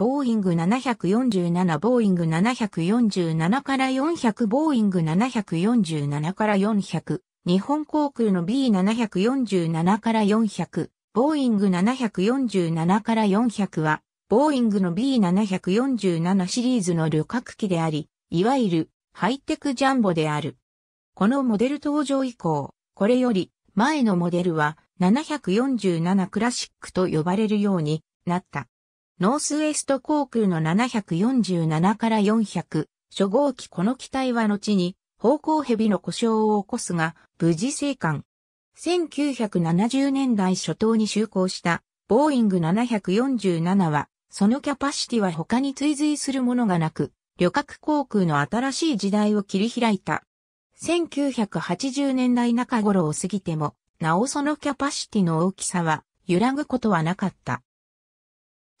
ボーイング747ボーイング747から400ボーイング747から400日本航空の B747 から400ボーイング747から400はボーイングの B747 シリーズの旅客機であり、いわゆるハイテクジャンボである。このモデル登場以降、これより前のモデルは747クラシックと呼ばれるようになった。ノースウェスト航空の747から400、初号機この機体は後に、方向蛇の故障を起こすが、無事生還。1970年代初頭に就航した、ボーイング747は、そのキャパシティは他に追随するものがなく、旅客航空の新しい時代を切り開いた。1980年代中頃を過ぎても、なおそのキャパシティの大きさは、揺らぐことはなかった。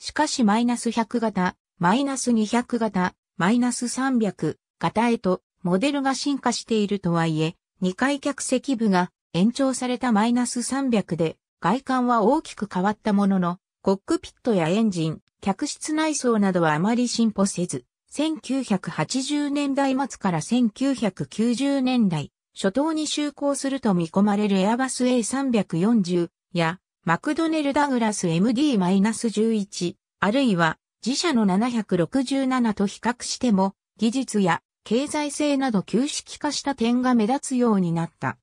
しかしマイナス100型、マイナス200型、マイナス300型へとモデルが進化しているとはいえ、2階客席部が延長されたマイナス300で外観は大きく変わったものの、コックピットやエンジン、客室内装などはあまり進歩せず、1980年代末から1990年代初頭に就航すると見込まれるエアバス A340 やマクドネル・ダグラス MD-11、あるいは自社の767と比較しても、技術や経済性など旧式化した点が目立つようになった。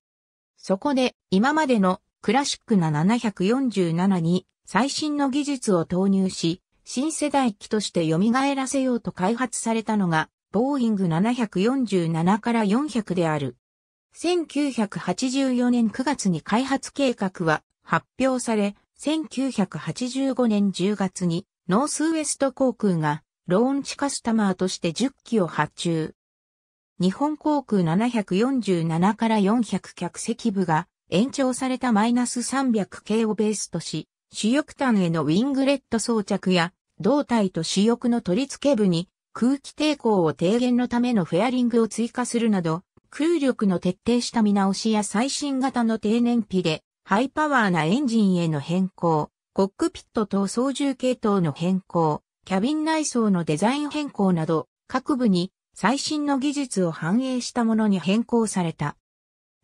そこで、今までのクラシックな747に最新の技術を投入し、新世代機として蘇らせようと開発されたのが、ボーイング747から400である。1984年9月に開発計画は発表され、1985年10月にノースウエスト航空がローンチカスタマーとして10機を発注。日本航空747から400客席部が延長されたマイナス300系をベースとし、主翼端へのウィングレット装着や胴体と主翼の取り付け部に空気抵抗を低減のためのフェアリングを追加するなど、空力の徹底した見直しや最新型の低燃費でハイパワーなエンジンへの変更、コックピットと操縦系統の変更、キャビン内装のデザイン変更など、各部に最新の技術を反映したものに変更された。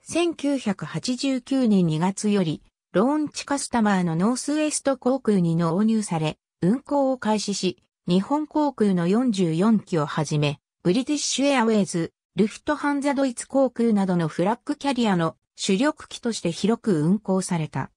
1989年2月より、ローンチカスタマーのノースウエスト航空に納入され、運航を開始し、日本航空の44機をはじめ、ブリティッシュエアウェイズ、ルフトハンザドイツ航空などのフラッグキャリアの主力機として広く運行された。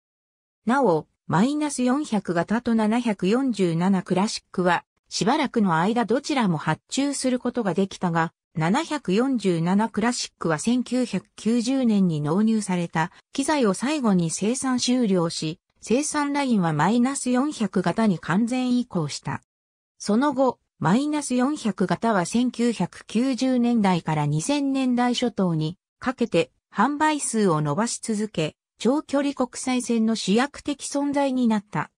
なお、マイナス400型と747クラシックは、しばらくの間どちらも発注することができたが、747クラシックは1990年に納入された機材を最後に生産終了し、生産ラインはマイナス400型に完全移行した。その後、マイナス400型は1990年代から2000年代初頭にかけて販売数を伸ばし続け、長距離国際線の主役的存在になった。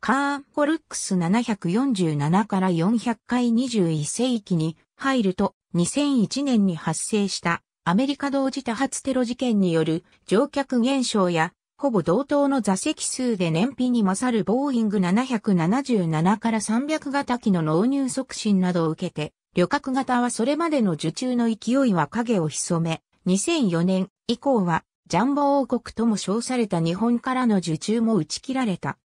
カーンコルックス747から400回21世紀に入ると2001年に発生したアメリカ同時多発テロ事件による乗客減少やほぼ同等の座席数で燃費に勝るボーイング777から300型機の納入促進などを受けて旅客型はそれまでの受注の勢いは影を潜め2004年以降はジャンボ王国とも称された日本からの受注も打ち切られた。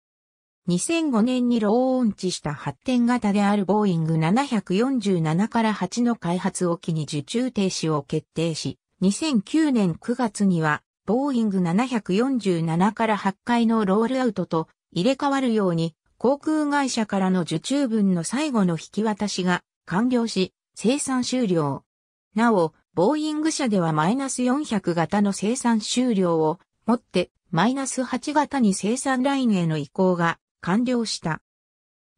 2005年にローオンチした発展型であるボーイング747から8の開発を機に受注停止を決定し、2009年9月には、ボーイング747から8回のロールアウトと入れ替わるように、航空会社からの受注分の最後の引き渡しが完了し、生産終了。なお、ボーイング社ではマイナス400型の生産終了をもってマイナス8型に生産ラインへの移行が完了した。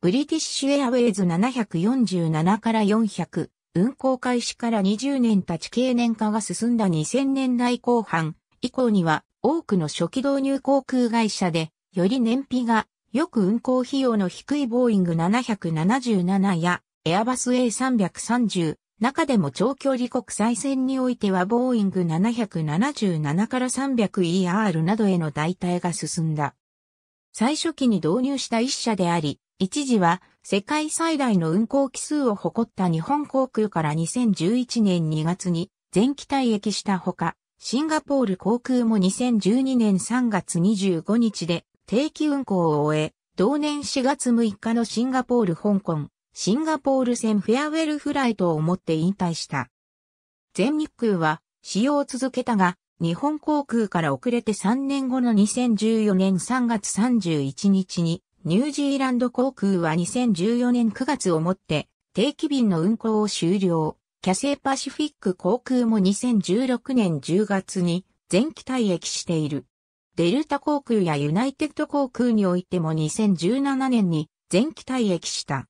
ブリティッシュエアウェイズ747から400、運行開始から20年たち経年化が進んだ2000年代後半以降には多くの初期導入航空会社でより燃費がよく運行費用の低いボーイング777やエアバス A330、中でも長距離国際線においてはボーイング777から 300ER などへの代替が進んだ。最初期に導入した一社であり、一時は世界最大の運航機数を誇った日本航空から2011年2月に全機退役したほか、シンガポール航空も2012年3月25日で定期運航を終え、同年4月6日のシンガポール香港、シンガポール戦フェアウェルフライトを持って引退した。全日空は使用を続けたが、日本航空から遅れて3年後の2014年3月31日に、ニュージーランド航空は2014年9月をもって定期便の運航を終了。キャセイパシフィック航空も2016年10月に全機退役している。デルタ航空やユナイテッド航空においても2017年に全機退役した。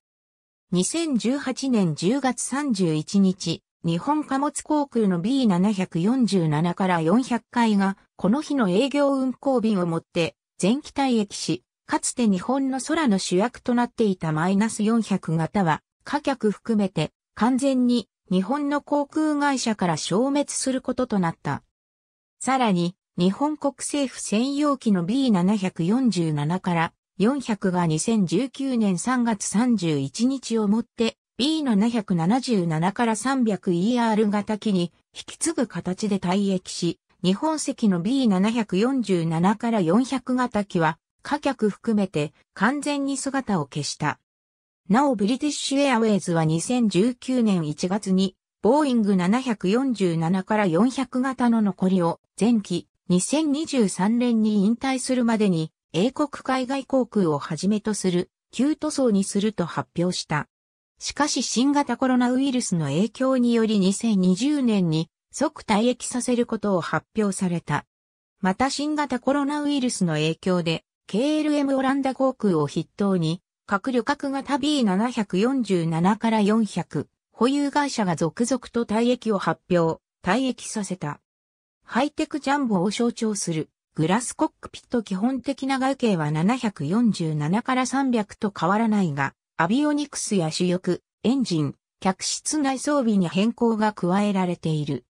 2018年10月31日、日本貨物航空の B747 から400回が、この日の営業運航便をもって、全機体駅し、かつて日本の空の主役となっていたマイナス400型は、貨客含めて、完全に日本の航空会社から消滅することとなった。さらに、日本国政府専用機の B747 から400が2019年3月31日をもって B777 から 300ER 型機に引き継ぐ形で退役し、日本籍の B747 から400型機は、貨客含めて完全に姿を消した。なおブリティッシュエアウェイズは2019年1月に、ボーイング747から400型の残りを前期2023年に引退するまでに英国海外航空をはじめとする旧塗装にすると発表した。しかし新型コロナウイルスの影響により2020年に即退役させることを発表された。また新型コロナウイルスの影響で KLM オランダ航空を筆頭に各旅客型 B747 から400保有会社が続々と退役を発表、退役させた。ハイテクジャンボを象徴するグラスコックピット基本的な外形は747から300と変わらないが、アビオニクスや主翼、エンジン、客室内装備に変更が加えられている。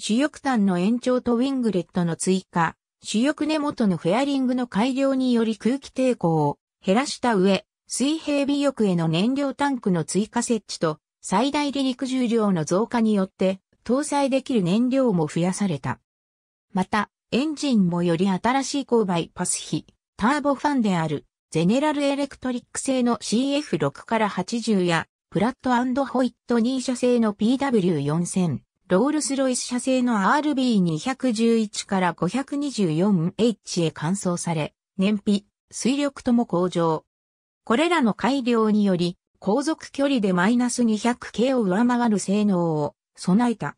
主翼端の延長とウィングレットの追加、主翼根元のフェアリングの改良により空気抵抗を減らした上、水平尾翼への燃料タンクの追加設置と、最大離陸重量の増加によって、搭載できる燃料も増やされた。また、エンジンもより新しい勾配パス比、ターボファンである、ゼネラルエレクトリック製の CF6 から80や、プラットホイットニー社製の PW4000、ロールスロイス社製の RB211 から524 h へ換装され、燃費、水力とも向上。これらの改良により、航続距離でマイナス 200K を上回る性能を備えた。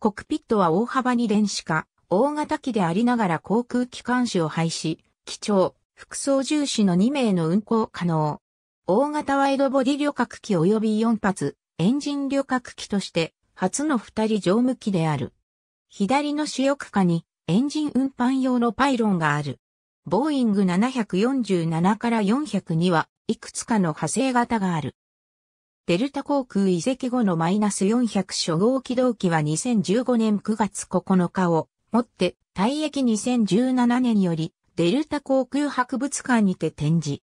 コクピットは大幅に電子化、大型機でありながら航空機関士を廃止、機長、副操縦士の2名の運航可能。大型ワイドボディ旅客機及び4発、エンジン旅客機として、初の2人乗務機である。左の主翼下に、エンジン運搬用のパイロンがある。ボーイング747から4 0 0には、いくつかの派生型がある。デルタ航空移籍後のマイナス400初号機動機は2015年9月9日をもって、退役2017年より、デルタ航空博物館にて展示。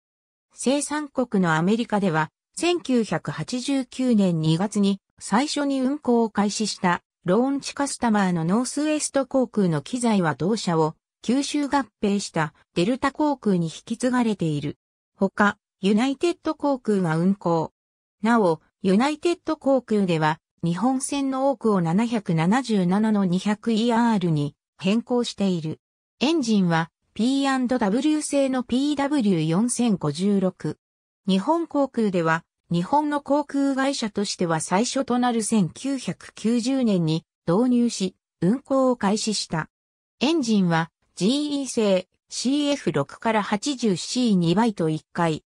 生産国のアメリカでは、1989年2月に最初に運航を開始したローンチカスタマーのノースウエスト航空の機材は同社を吸収合併したデルタ航空に引き継がれている。ほか、ユナイテッド航空が運航。なお、ユナイテッド航空では日本船の多くを777の 200ER に変更している。エンジンは P&W 製の PW4056。日本航空では日本の航空会社としては最初となる1990年に導入し運航を開始した。エンジンは GE 製 CF6 から 80C2 倍と1回。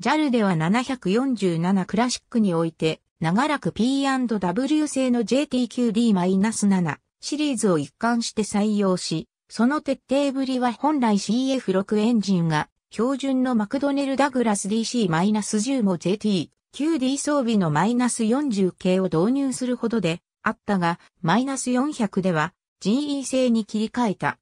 JAL では747クラシックにおいて長らく P&W 製の JTQD-7 シリーズを一貫して採用し、その徹底ぶりは本来 CF6 エンジンが標準のマクドネルダグラス DC-10 も j t q d 装備の -40 系を導入するほどであったが、-400 では GE 製に切り替えた。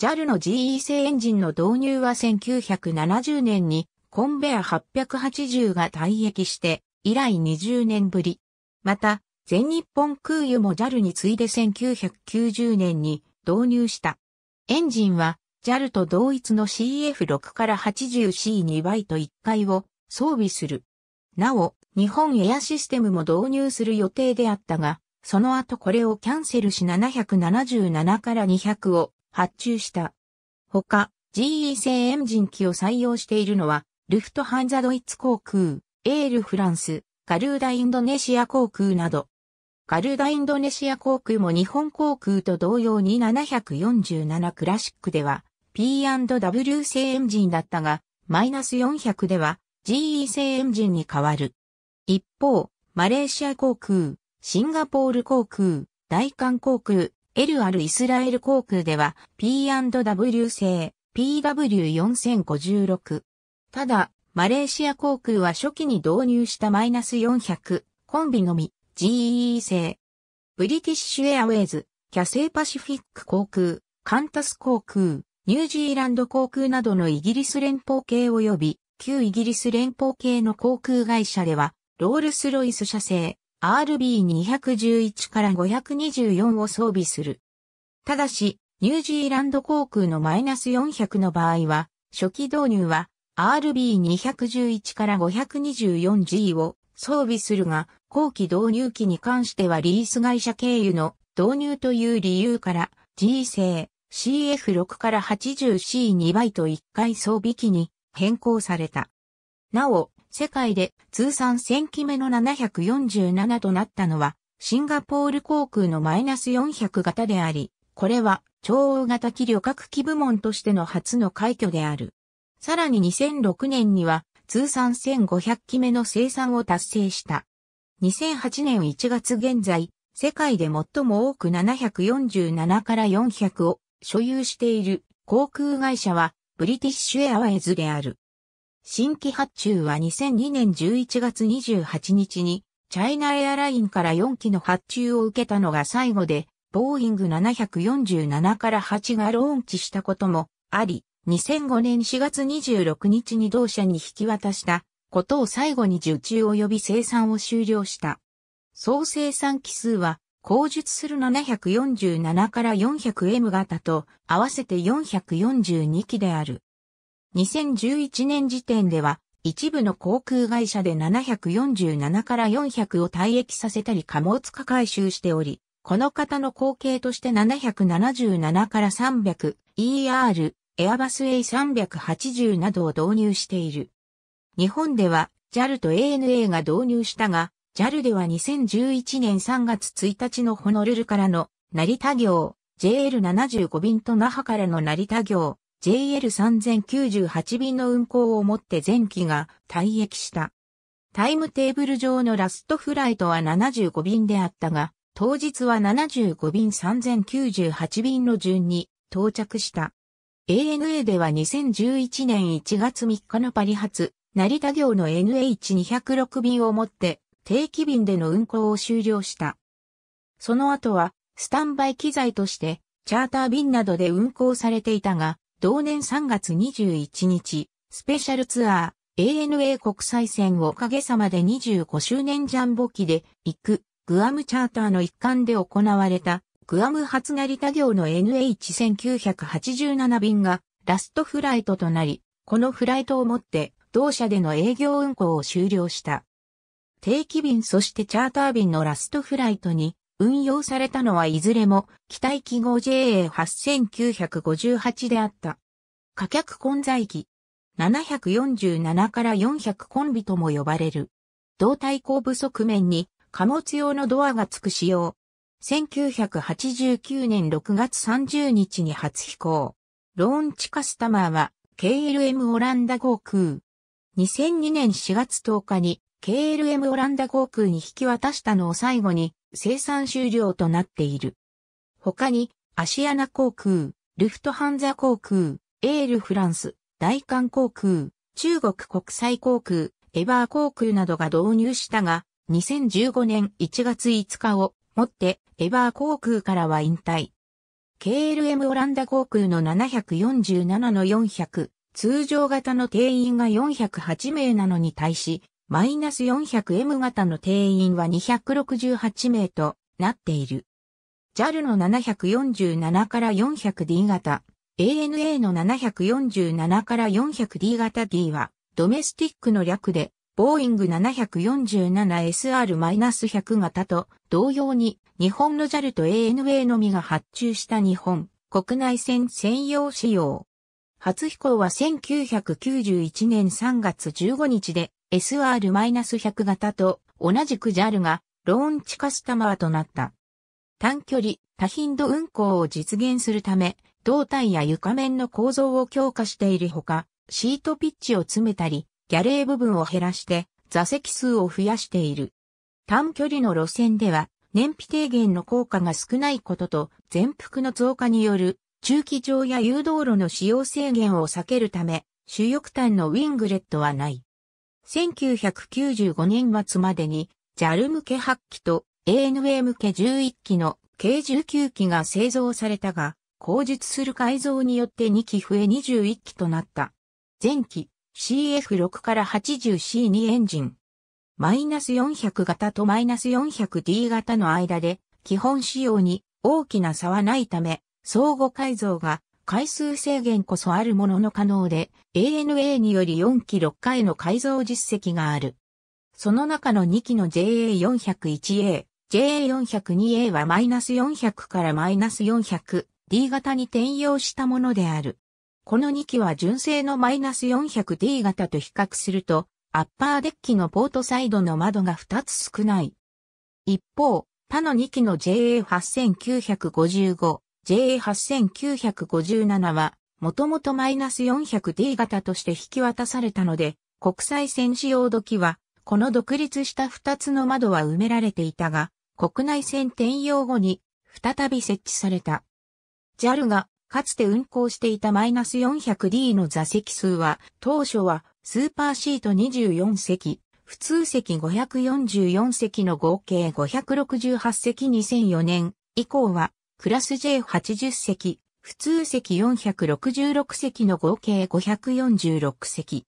JAL の GE 製エンジンの導入は1970年にコンベア880が退役して以来20年ぶり。また、全日本空輸も JAL に次いで1990年に導入した。エンジンは JAL と同一の CF6 から 80C2 倍と1回を装備する。なお、日本エアシステムも導入する予定であったが、その後これをキャンセルし777から200を発注した。他、GE 製エンジン機を採用しているのは、ルフトハンザドイツ航空、エールフランス、ガルーダインドネシア航空など。ガルーダインドネシア航空も日本航空と同様に747クラシックでは P&W 製エンジンだったが、マイナス400では GE 製エンジンに変わる。一方、マレーシア航空、シンガポール航空、大韓航空、LR イスラエル航空では P&W 製 PW4056。ただ、マレーシア航空は初期に導入したマイナス400コンビのみ GE e 製。ブリティッシュエアウェイズ、キャセイパシフィック航空、カンタス航空、ニュージーランド航空などのイギリス連邦系及び旧イギリス連邦系の航空会社では、ロールスロイス社製 RB211 から524を装備する。ただし、ニュージーランド航空のマイナス400の場合は、初期導入は RB211 から 524G を装備するが、後期導入機に関してはリース会社経由の導入という理由から G 製 CF6 から 80C2 倍と1回装備機に変更された。なお、世界で通算1000機目の747となったのは、シンガポール航空のマイナス400型であり、これは超大型機旅客機部門としての初の快挙である。さらに2006年には通算1500機目の生産を達成した。2008年1月現在、世界で最も多く747から400を所有している航空会社はブリティッシュエアワイズである。新規発注は2002年11月28日にチャイナエアラインから4機の発注を受けたのが最後で、ボーイング747から8がローンチしたこともあり、2005年4月26日に同社に引き渡したことを最後に受注及び生産を終了した。総生産機数は、工述する747から 400M 型と合わせて442機である。2011年時点では、一部の航空会社で747から400を退役させたり貨物化回収しており、この方の後継として777から 300ER エアバス A380 などを導入している。日本では JAL と ANA が導入したが、JAL では2011年3月1日のホノルルからの成田行、JL75 便と那覇からの成田行、JL3098 便の運行をもって前期が退役した。タイムテーブル上のラストフライトは75便であったが、当日は75便3098便の順に到着した。ANA では2011年1月3日のパリ発、成田行の NH206 便をもって定期便での運行を終了した。その後は、スタンバイ機材として、チャーター便などで運行されていたが、同年3月21日、スペシャルツアー、ANA 国際線をおかげさまで25周年ジャンボ機で行く、グアムチャーターの一環で行われた、グアム発成田業の NH1987 便がラストフライトとなり、このフライトをもって同社での営業運行を終了した。定期便そしてチャーター便のラストフライトに運用されたのはいずれも機体記号 JA8958 であった。価客混在機747から400コンビとも呼ばれる。胴体後部側面に貨物用のドアが付く仕様。1989年6月30日に初飛行。ローンチカスタマーは KLM オランダ航空。2002年4月10日に KLM オランダ航空に引き渡したのを最後に生産終了となっている。他にアシアナ航空、ルフトハンザ航空、エールフランス、大韓航空、中国国際航空、エバー航空などが導入したが、2015年1月5日をもってエバー航空からは引退。KLM オランダ航空の747の400、通常型の定員が408名なのに対し、マイナス 400M 型の定員は268名となっている。JAL の747から 400D 型、ANA の747から 400D 型 D は、ドメスティックの略で、ボーイング 747SR-100 型と同様に日本の JAL と ANA のみが発注した日本国内線専用仕様。初飛行は1991年3月15日で SR-100 型と同じく JAL がローンチカスタマーとなった。短距離、多頻度運行を実現するため、胴体や床面の構造を強化しているほか、シートピッチを詰めたり、ギャレー部分を減らして座席数を増やしている。短距離の路線では燃費低減の効果が少ないことと全幅の増加による駐機場や誘導路の使用制限を避けるため主翼端のウィングレットはない。1995年末までに JAL 向け8機と ANA 向け11機の計19機が製造されたが、後述する改造によって2機増え21機となった。前期、CF6 から 80C2 エンジン。マイナス400型とマイナス 400D 型の間で基本仕様に大きな差はないため、相互改造が回数制限こそあるものの可能で、ANA により4機6回の改造実績がある。その中の2機の JA401A、JA402A はマイナス400からマイナス 400D 型に転用したものである。この2機は純正のマイナス 400D 型と比較すると、アッパーデッキのポートサイドの窓が2つ少ない。一方、他の2機の JA8955、JA8957 は、もともとマイナス 400D 型として引き渡されたので、国際線使用時は、この独立した2つの窓は埋められていたが、国内線転用後に再び設置された。JAL がかつて運行していたマイナス 400D の座席数は、当初はスーパーシート24席、普通席544席の合計568席2004年以降は、クラス J80 席、普通席466席の合計546席。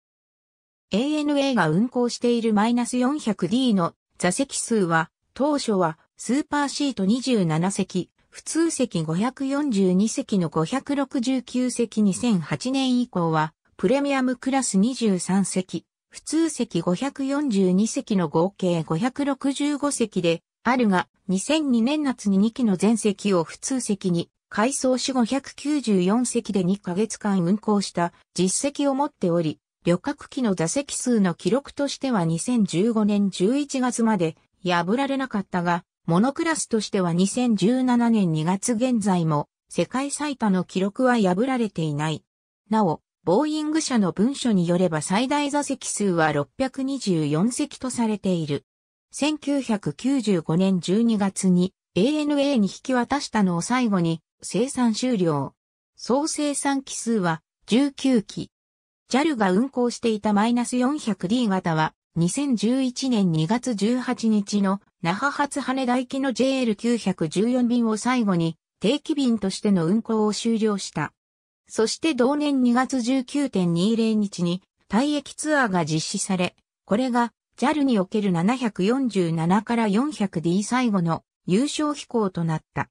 ANA が運行しているマイナス 400D の座席数は、当初はスーパーシート27席、普通席542席の569席2008年以降は、プレミアムクラス23席、普通席542席の合計565席で、あるが、2002年夏に2機の全席を普通席に、改装し594席で2ヶ月間運行した実績を持っており、旅客機の座席数の記録としては2015年11月まで破られなかったが、モノクラスとしては2017年2月現在も世界最多の記録は破られていない。なお、ボーイング社の文書によれば最大座席数は624席とされている。1995年12月に ANA に引き渡したのを最後に生産終了。総生産機数は19機。JAL が運行していたマイナス 400D 型は2011年2月18日の那覇発羽田行きの JL914 便を最後に定期便としての運行を終了した。そして同年2月19.20日に退役ツアーが実施され、これが JAL における747から 400D 最後の優勝飛行となった。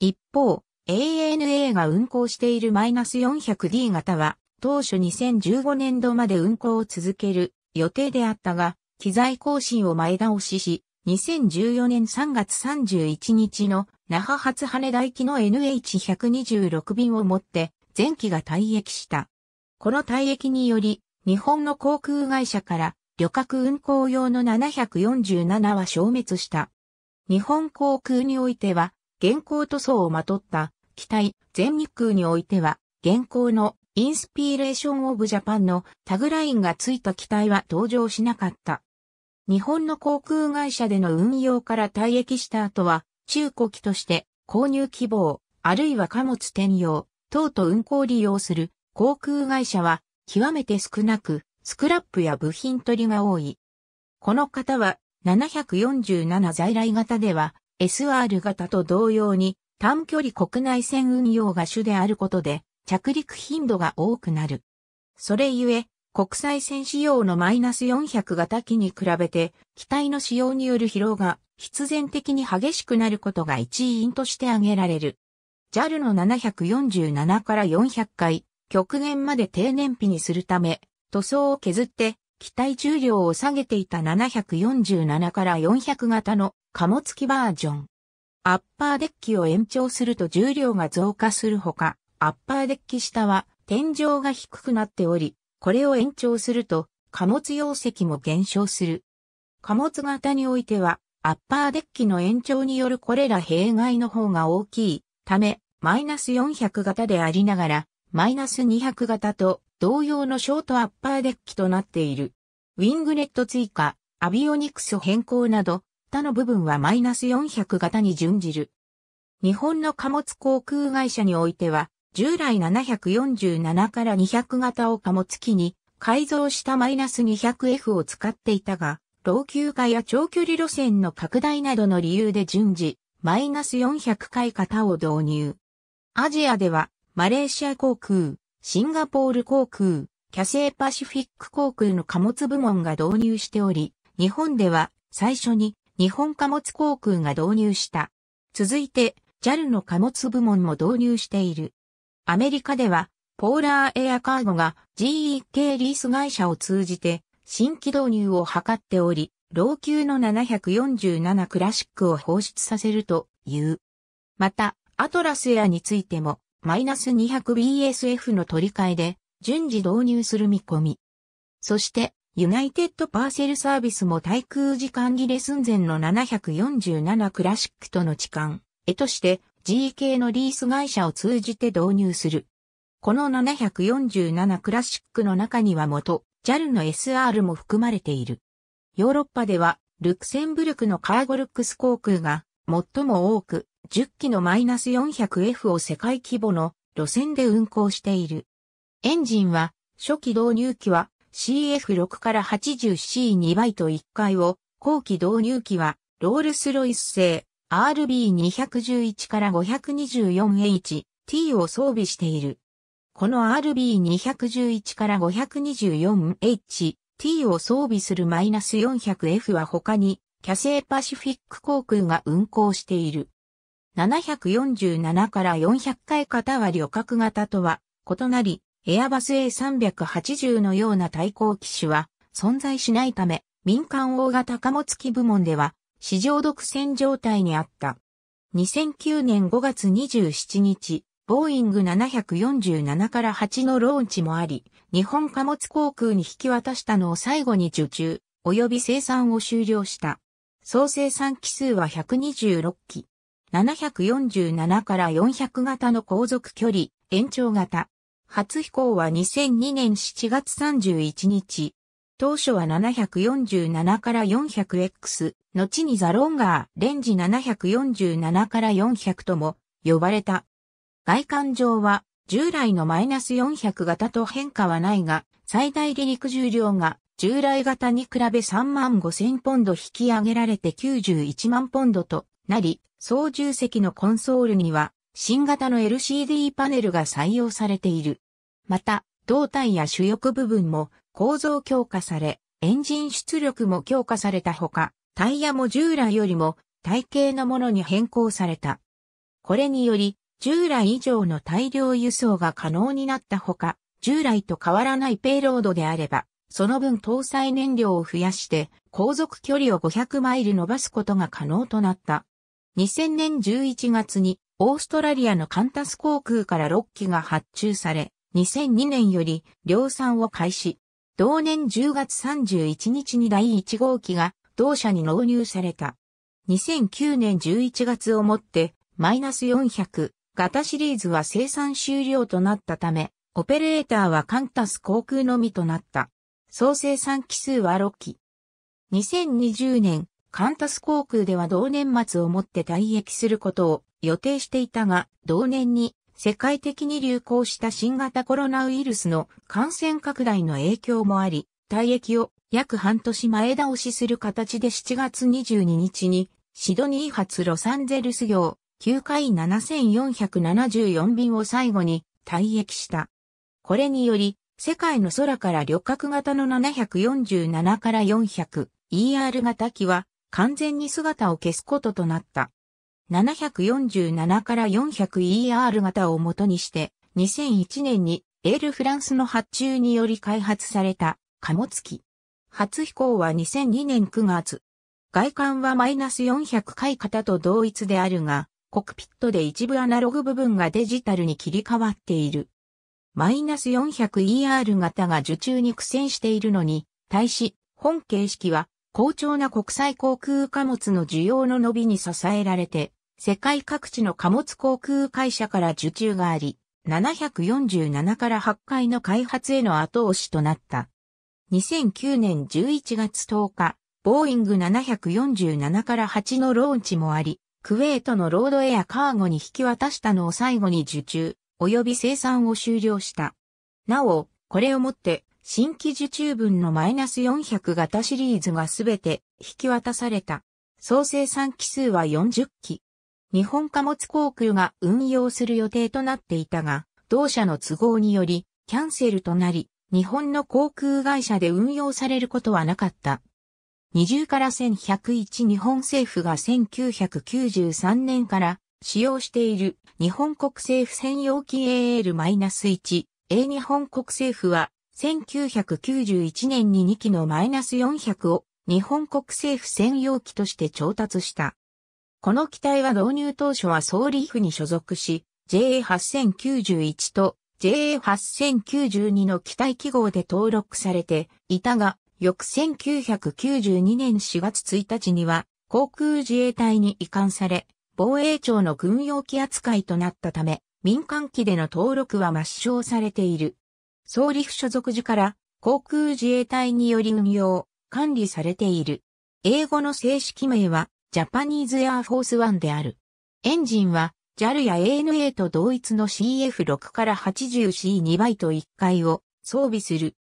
一方、ANA が運行しているマイナス 400D 型は、当初2015年度まで運行を続ける予定であったが、機材更新を前倒しし、2014年3月31日の那覇発羽田行きの NH126 便をもって前期が退役した。この退役により、日本の航空会社から旅客運航用の747は消滅した。日本航空においては、現行塗装をまとった機体、全日空においては、現行のインスピレーションオブジャパンのタグラインがついた機体は登場しなかった。日本の航空会社での運用から退役した後は、中古機として購入希望、あるいは貨物転用、等と運航利用する航空会社は極めて少なく、スクラップや部品取りが多い。この方は747在来型では SR 型と同様に短距離国内線運用が主であることで着陸頻度が多くなる。それゆえ国際線仕様のマイナス400型機に比べて、機体の使用による疲労が必然的に激しくなることが一因として挙げられる。JAL の747から400回、極限まで低燃費にするため、塗装を削って機体重量を下げていた747から400型の貨物機バージョン。アッパーデッキを延長すると重量が増加するほか、アッパーデッキ下は天井が低くなっており、これを延長すると、貨物容積も減少する。貨物型においては、アッパーデッキの延長によるこれら弊害の方が大きいため、マイナス400型でありながら、マイナス200型と同様のショートアッパーデッキとなっている。ウィングネット追加、アビオニクス変更など、他の部分はマイナス400型に準じる。日本の貨物航空会社においては、従来747から200型を貨物機に改造したマイナス 200F を使っていたが、老朽化や長距離路線の拡大などの理由で順次、マイナス400回型を導入。アジアでは、マレーシア航空、シンガポール航空、キャセイパシフィック航空の貨物部門が導入しており、日本では最初に日本貨物航空が導入した。続いて、JAL の貨物部門も導入している。アメリカでは、ポーラーエアカーゴが GE 系リース会社を通じて新規導入を図っており、老朽の747クラシックを放出させるという。また、アトラスエアについても、マイナス 200BSF の取り替えで、順次導入する見込み。そして、ユナイテッドパーセルサービスも対空時間切れ寸前の747クラシックとの置換、絵として GK のリース会社を通じて導入する。この747クラシックの中には元 JAL の SR も含まれている。ヨーロッパではルクセンブルクのカーゴルックス航空が最も多く10機のマイナス 400F を世界規模の路線で運行している。エンジンは初期導入機は CF6 から 80C2 倍と1回を後期導入機はロールスロイス製 RB211 から 524H-T を装備している。この RB211 から 524H-T を装備する -400F は他に、キャセイパシフィック航空が運航している。747から400回型は旅客型とは異なり、エアバス A380 のような対抗機種は存在しないため、民間大型貨物機部門では市場独占状態にあった。2009年5月27日、ボーイング747から8のローンチもあり、日本貨物航空に引き渡したのを最後に受注、及び生産を終了した。総生産機数は126機。747から400型の航続距離、延長型。初飛行は2002年7月31日、当初は747から 400X、後にザ・ロンガー、レンジ747から400とも呼ばれた。外観上は従来のマイナス400型と変化はないが、最大離陸重量が従来型に比べ3万5000ポンド引き上げられて91万ポンドとなり、操縦席のコンソールには新型の LCD パネルが採用されている。また、胴体や主翼部分も構造強化され、エンジン出力も強化されたほか、タイヤも従来よりも体型のものに変更された。これにより、従来以上の大量輸送が可能になったほか、従来と変わらないペイロードであれば、その分搭載燃料を増やして航続距離を500マイル伸ばすことが可能となった。2000年11月にオーストラリアのカンタス航空から6機が発注され、2002年より量産を開始。同年10月31日に第1号機が同社に納入された。2009年11月をもってマイナス400型シリーズは生産終了となったため、オペレーターはカンタス航空のみとなった。総生産機数は6機。2020年、カンタス航空では同年末をもって退役することを予定していたが、同年に世界的に流行した新型コロナウイルスの感染拡大の影響もあり、退役を約半年前倒しする形で7月22日に、シドニー発ロサンゼルス業、9回7474便を最後に退役した。これにより、世界の空から旅客型の747から 400ER 型機は完全に姿を消すこととなった。747から 400ER 型を元にして、2001年にエールフランスの発注により開発された貨物機。初飛行は2002年9月。外観はマイナス400回型と同一であるが、コクピットで一部アナログ部分がデジタルに切り替わっている。マイナス 400ER 型が受注に苦戦しているのに、対し、本形式は、好調な国際航空貨物の需要の伸びに支えられて、世界各地の貨物航空会社から受注があり、747から8回の開発への後押しとなった。2009年11月10日、ボーイング747から8のローンチもあり、クウェートのロードエアカーゴに引き渡したのを最後に受注、及び生産を終了した。なお、これをもって、新規受注分のマイナス400型シリーズがすべて引き渡された。総生産機数は40機。日本貨物航空が運用する予定となっていたが、同社の都合により、キャンセルとなり、日本の航空会社で運用されることはなかった。20から1101日本政府が1993年から使用している日本国政府専用機 AL-1A 日本国政府は1991年に2機のマイナス400を日本国政府専用機として調達した。この機体は導入当初は総理府に所属し、JA8091 と JA8092 の機体記号で登録されていたが、翌1992年4月1日には航空自衛隊に移管され、防衛庁の軍用機扱いとなったため、民間機での登録は抹消されている。総理府所属時から航空自衛隊により運用、管理されている。英語の正式名はジャパニーズエアフォースワンである。エンジンは JAL や ANA と同一の CF6 から 80C2 バイト1回を装備する。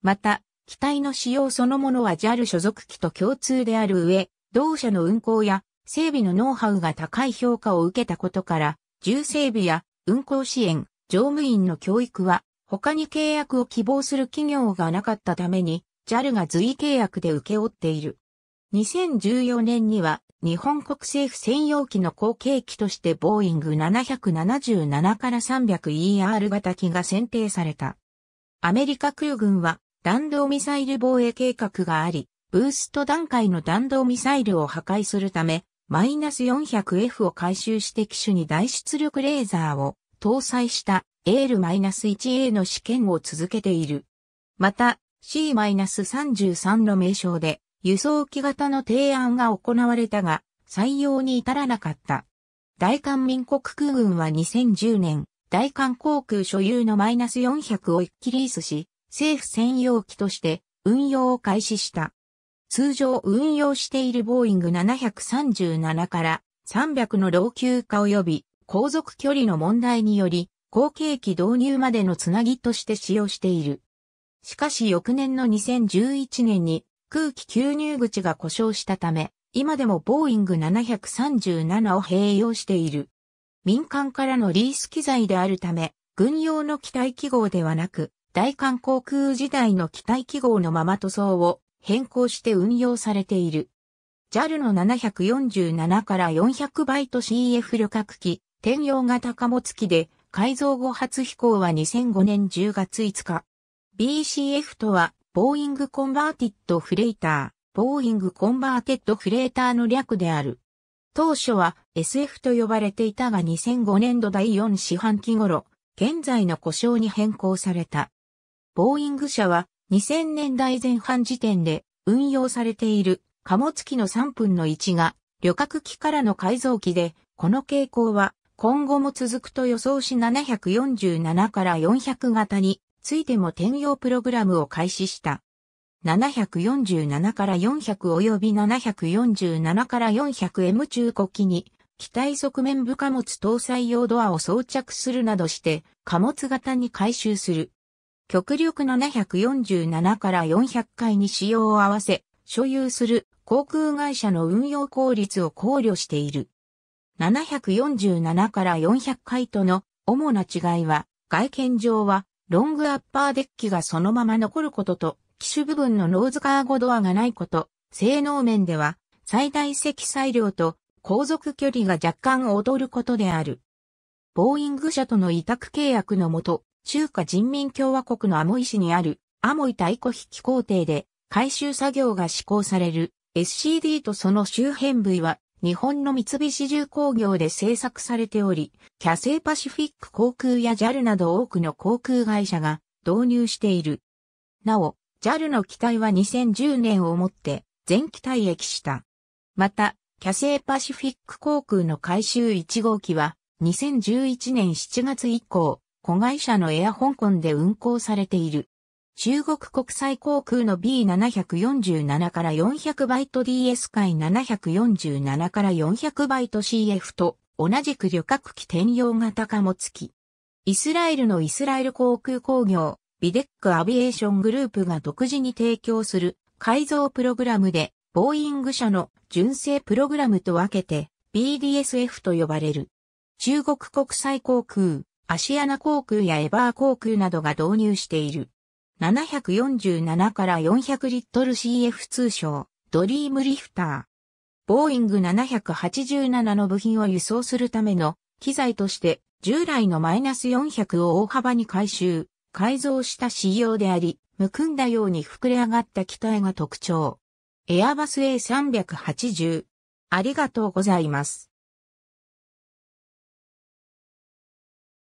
また、機体の使用そのものは JAL 所属機と共通である上、同社の運行や整備のノウハウが高い評価を受けたことから、重整備や運行支援、乗務員の教育は、他に契約を希望する企業がなかったために、JAL が随契約で受け負っている。2014年には日本国政府専用機の後継機としてボーイング777から 300ER 型機が選定された。アメリカ空軍は弾道ミサイル防衛計画があり、ブースト段階の弾道ミサイルを破壊するため、マイナス 400F を回収して機種に大出力レーザーを搭載した AL-1A の試験を続けている。また、C-33 の名称で輸送機型の提案が行われたが、採用に至らなかった。大韓民国空軍は2010年、大韓航空所有のマイナス400を一気リースし、政府専用機として運用を開始した。通常運用しているボーイング737から300の老朽化及び航続距離の問題により、後継機導入までのつなぎとして使用している。しかし翌年の2011年に空気吸入口が故障したため、今でもボーイング737を併用している。民間からのリース機材であるため、軍用の機体記号ではなく、大韓航空時代の機体記号のまま塗装を変更して運用されている。JAL の747から400バイト CF 旅客機、転用型貨物機で改造後初飛行は2005年10月5日。BCF とはボーイングコンバーティッドフレイター、ボーイングコンバーテッドフレーターの略である。当初は SF と呼ばれていたが2005年度第4四半期頃、現在の故障に変更された。ボーイング社は2000年代前半時点で運用されている貨物機の3分の1が旅客機からの改造機で、この傾向は今後も続くと予想し747から400型についても転用プログラムを開始した。747から400及び747から 400M 中古機に、機体側面部貨物搭載用ドアを装着するなどして、貨物型に回収する。極力747から400回に使用を合わせ、所有する航空会社の運用効率を考慮している。747から400回との主な違いは、外見上はロングアッパーデッキがそのまま残ることと、機種部分のノーズカーゴドアがないこと、性能面では、最大積載量と航続距離が若干劣ることである。ボーイング社との委託契約のもと、中華人民共和国のアモイ市にあるアモイ太鼓引き工程で回収作業が施行される SCD とその周辺部位は日本の三菱重工業で製作されており、キャセイパシフィック航空や JAL など多くの航空会社が導入している。なお、JAL の機体は2010年をもって全機体液した。また、キャセイパシフィック航空の改修1号機は2011年7月以降、子会社のエア香港で運航されている。中国国際航空の B747 から400バイト DS 回747から400バイト CF と同じく旅客機転用型貨物機。イスラエルのイスラエル航空工業、ビデックアビエーショングループが独自に提供する改造プログラムで、ボーイング社の純正プログラムと分けて BDSF と呼ばれる。中国国際航空、アシアナ航空やエバー航空などが導入している。747から400リットル CF 通称、ドリームリフター。ボーイング787の部品を輸送するための機材として従来のマイナス400を大幅に回収、改造した仕様であり、むくんだように膨れ上がった機体が特徴。エアバス A380。ありがとうございます。